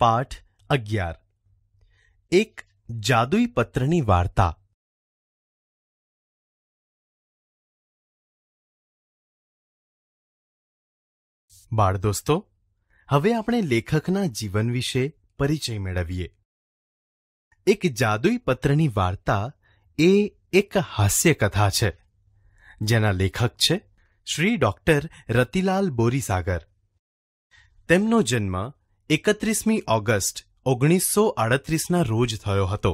પાઠ અગિયાર એક જાદુઈ પત્રની વાર્તા બાળ દોસ્તો હવે આપણે લેખકના જીવન વિશે પરિચય મેળવીએ એક જાદુઈ પત્રની વાર્તા એ એક હાસ્યકથા છે જેના લેખક છે શ્રી ડોક્ટર રતિલાલ બોરીસાગર તેમનો જન્મ એકત્રીસમી ઓગસ્ટ ઓગણીસો આડત્રીસના રોજ થયો હતો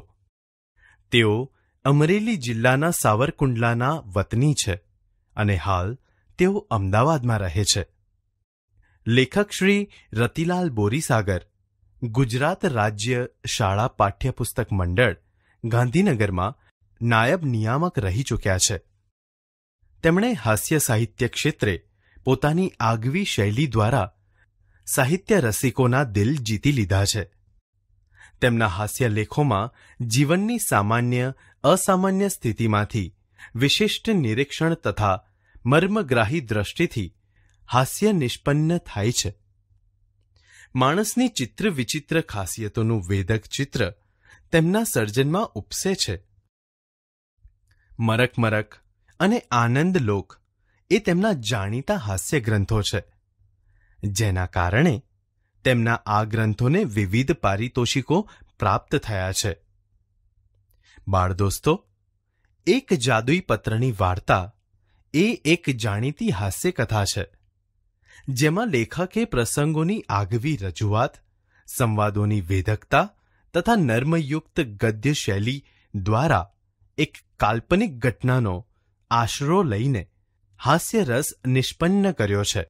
તેઓ અમરેલી જિલ્લાના સાવરકુંડલાના વતની છે અને હાલ તેઓ અમદાવાદમાં રહે છે લેખક શ્રી રતિલાલ બોરીસાગર ગુજરાત રાજ્ય શાળા પાઠ્યપુસ્તક મંડળ ગાંધીનગરમાં નાયબ નિયામક રહી ચૂક્યા છે તેમણે હાસ્ય સાહિત્ય ક્ષેત્રે પોતાની આગવી શૈલી દ્વારા સાહિત્ય રસિકોના દિલ જીતી લીધા છે તેમના હાસ્યલેખોમાં જીવનની સામાન્ય અસામાન્ય સ્થિતિમાંથી વિશિષ્ટ નિરીક્ષણ તથા મર્મગ્રાહી દ્રષ્ટિથી હાસ્ય નિષ્પન્ન થાય છે માણસની ચિત્ર વિચિત્ર ખાસિયતોનું વેદક ચિત્ર તેમના સર્જનમાં ઉપસે છે મરક મરક અને લોક એ તેમના જાણીતા હાસ્ય ગ્રંથો છે જેના કારણે તેમના આ ગ્રંથોને વિવિધ પારિતોષિકો પ્રાપ્ત થયા છે બાળ દોસ્તો એક જાદુઈ પત્રની વાર્તા એ એક જાણીતી હાસ્યકથા છે જેમાં લેખકે પ્રસંગોની આગવી રજૂઆત સંવાદોની વેધકતા તથા નર્મયુક્ત ગદ્ય શૈલી દ્વારા એક કાલ્પનિક ઘટનાનો આશરો લઈને હાસ્યરસ નિષ્પન્ન કર્યો છે